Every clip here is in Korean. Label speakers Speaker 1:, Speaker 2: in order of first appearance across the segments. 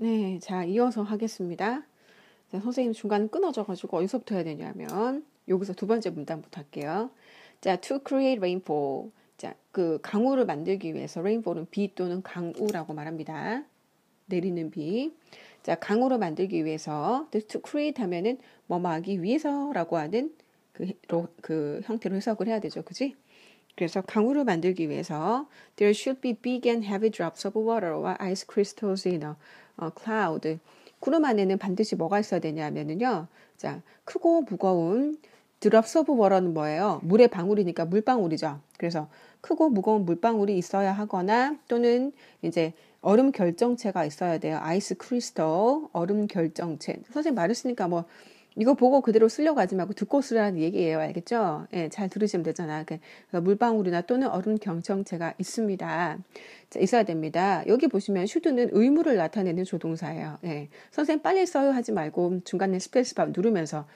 Speaker 1: 네, 자 이어서 하겠습니다. 자, 선생님 중간 끊어져가지고 어디서부터 해야 되냐면 여기서 두 번째 문단부터 할게요. 자, to create rainfall. 자, 그 강우를 만들기 위해서 rainfall은 비 또는 강우라고 말합니다. 내리는 비. 자, 강우를 만들기 위해서 to create 하면은 뭐뭐 하기 위해서라고 하는 그, 그 형태로 해석을 해야 되죠. 그지? 그래서 강우를 만들기 위해서 there should be big and heavy drops of water와 ice crystals in a 어, cloud. 구름 안에는 반드시 뭐가 있어야 되냐면은요. 자, 크고 무거운 drops o 드롭 서브 워러는 뭐예요? 물의 방울이니까 물방울이죠. 그래서 크고 무거운 물방울이 있어야 하거나 또는 이제 얼음 결정체가 있어야 돼요. 아이스 크리스털, 얼음 결정체. 선생님 말했으니까 뭐 이거 보고 그대로 쓰려고 하지 말고 듣고 쓰라는 얘기예요. 알겠죠? 예, 잘 들으시면 되잖아. 그, 그러니까 물방울이나 또는 얼음 경청체가 있습니다. 자, 있어야 됩니다. 여기 보시면 슈드는 의무를 나타내는 조동사예요. 예. 선생님 빨리 써요 하지 말고 중간에 스페이스밥 누르면서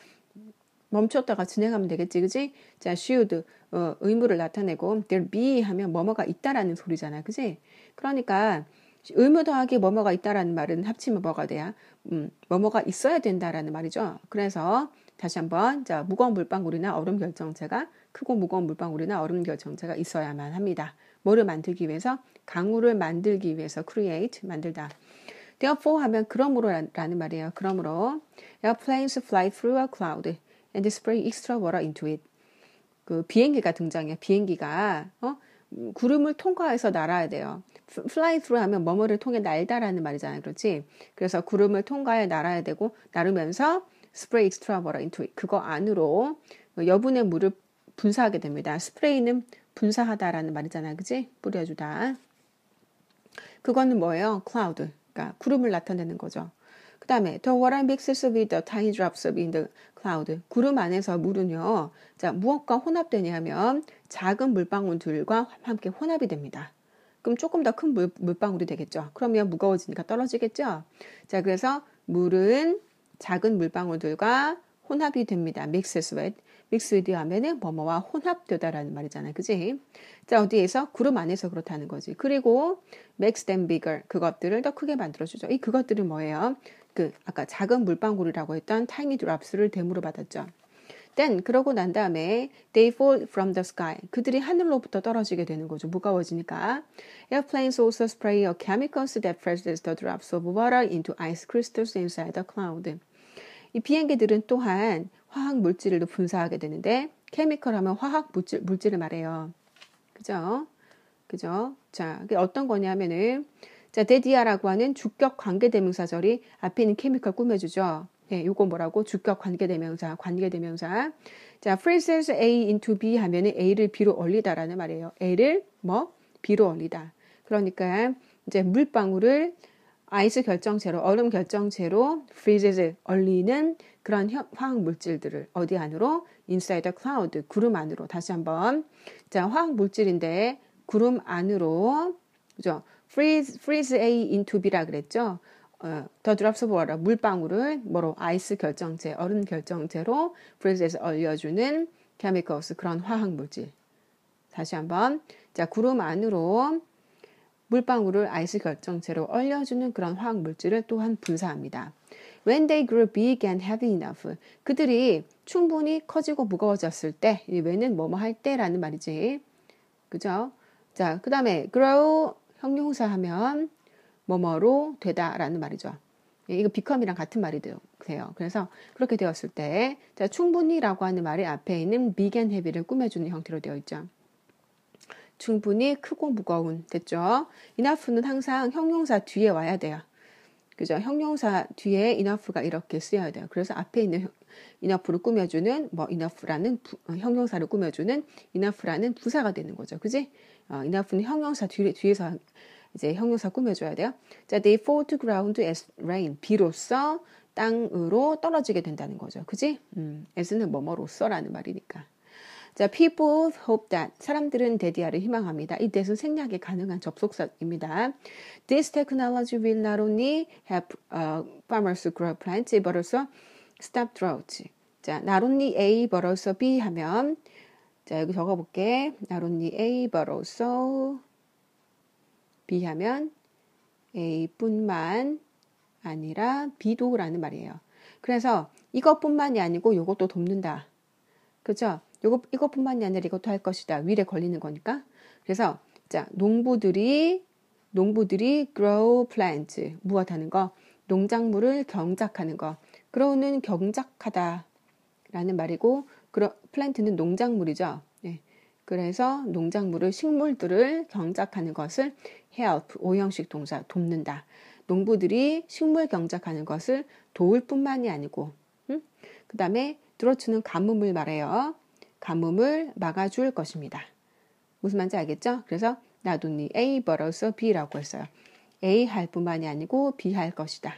Speaker 1: 멈췄다가 진행하면 되겠지, 그지? 자, should, 어, 의무를 나타내고, there be 하면 뭐뭐가 있다라는 소리잖아, 그지? 그러니까, 의무 더하기 뭐뭐가 있다라는 말은 합치면 뭐가 돼야 음, 뭐뭐가 있어야 된다라는 말이죠. 그래서 다시 한번 자 무거운 물방울이나 얼음 결정체가 크고 무거운 물방울이나 얼음 결정체가 있어야만 합니다. 뭐를 만들기 위해서 강우를 만들기 위해서 create 만들다. Therefore 하면 그러므로라는 말이에요. 그러므로 airplanes fly through a cloud and spray extra water into it. 그 비행기가 등장해. 비행기가 어? 구름을 통과해서 날아야 돼요. fly through 하면 뭐뭐를 통해 날다라는 말이잖아요. 그렇지? 그래서 구름을 통과해 날아야 되고 나르면서 spray e x t r a a v o r into it. 그거 안으로 여분의 물을 분사하게 됩니다. s p r a y 는 분사하다라는 말이잖아요. 그지? 뿌려주다. 그거는 뭐예요? cloud. 그러니까 구름을 나타내는 거죠. 그 다음에 The warm mixes with the tiny drops in the cloud. 구름 안에서 물은요. 자, 무엇과 혼합되냐면 작은 물방울들과 함께 혼합이 됩니다. 그럼 조금 더 큰 물방울이 되겠죠. 그러면 무거워지니까 떨어지겠죠. 자, 그래서 물은 작은 물방울들과 혼합이 됩니다. mixes with. mix with 하면은 뭐뭐와 혼합되다라는 말이잖아요. 그지? 자, 어디에서? 구름 안에서 그렇다는 거지. 그리고 makes them bigger. 그것들을 더 크게 만들어주죠. 이 그것들은 뭐예요? 그 아까 작은 물방울이라고 했던 tiny drops를 대물어 받았죠. Then 그러고 난 다음에 they fall from the sky. 그들이 하늘로부터 떨어지게 되는 거죠. 무거워지니까. Airplanes also spray a chemicals that presses the drops of water into ice crystals inside the cloud. 이 비행기들은 또한 화학 물질을 분사하게 되는데 케미컬 하면 화학 물질, 물질을 말해요. 그죠? 그죠? 자, 어떤 거냐면은 자, 데디아라고 하는 주격 관계 대명사절이 앞에 있는 케미컬 꾸며주죠. 예, 요거 뭐라고? 주격 관계 대명사, 관계 대명사. 자, phrases A into B 하면은 A를 B로 올리다라는 말이에요. A를 뭐? B로 올리다 그러니까 이제 물방울을 아이스 결정체로, 얼음 결정체로 f r e e e s 얼리는 그런 화학 물질들을 어디 안으로? inside the cloud, 구름 안으로. 다시 한번. 자, 화학 물질인데 구름 안으로. 그죠? freeze, freeze A into B라 그랬죠. 어, the drops of water, 물방울을 뭐로 아이스 결정체 얼음 결정체로 freeze에서 얼려주는 chemicals, 그런 화학물질. 다시 한번. 자, 구름 안으로 물방울을 아이스 결정체로 얼려주는 그런 화학 물질을 또한 분사합니다. When they grew big and heavy enough, 그들이 충분히 커지고 무거워졌을 때, 이 w 는 뭐뭐 할 때라는 말이지, 그죠? 자, 그 다음에 grow 형용사 하면 뭐뭐로 되다라는 말이죠. 예, 이거 비컴이랑 같은 말이 돼요. 그래서 그렇게 되었을 때 자, 충분히라고 하는 말이 앞에 있는 비겐 헤비를 꾸며주는 형태로 되어 있죠. 충분히 크고 무거운 됐죠. enough는 항상 형용사 뒤에 와야 돼요. 그죠? 형용사 뒤에 enough가 이렇게 쓰여야 돼요. 그래서 앞에 있는 enough로 꾸며주는 뭐 enough라는 부, 어, 형용사를 꾸며주는 enough라는 부사가 되는 거죠. 그지? 어, enough는 형용사 뒤, 뒤에서 이제 형용사 꾸며줘야 돼요. 자, they fall to ground as rain. 비로소 땅으로 떨어지게 된다는 거죠. 그지? 음, as는 뭐뭐로써라는 말이니까. 자, people hope that 사람들은 데디아를 희망합니다. 이 대신 생략이 가능한 접속사입니다. This technology will not only help uh, farmers grow plants, but also stop drought. 자, not only A but also B 하면 자, 여기 적어 볼게. not only A but also B 하면 A뿐만 아니라 B도라는 말이에요. 그래서 이것뿐만이 아니고 이것도 돕는다. 그죠? 요것, 이것뿐만이 아니라 이것도 할 것이다. 위례 걸리는 거니까. 그래서, 자, 농부들이, 농부들이 grow plant, 무엇 하는 거? 농작물을 경작하는 거. 그로우는 경작하다라는 말이고 그러, 플랜트는 농작물이죠. 네. 그래서 농작물을 식물들을 경작하는 것을 help 오형식 동사 돕는다. 농부들이 식물 경작하는 것을 도울 뿐만이 아니고 음? 그 다음에 들어주는 가뭄을 말해요. 가뭄을 막아줄 것입니다. 무슨 말인지 알겠죠? 그래서 나도니 네 A 벌어서 B라고 했어요. A 할 뿐만이 아니고 B 할 것이다.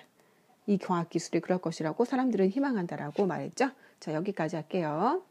Speaker 1: 이 과학기술이 그럴 것이라고 사람들은 희망한다라고 말했죠. 자, 여기까지 할게요.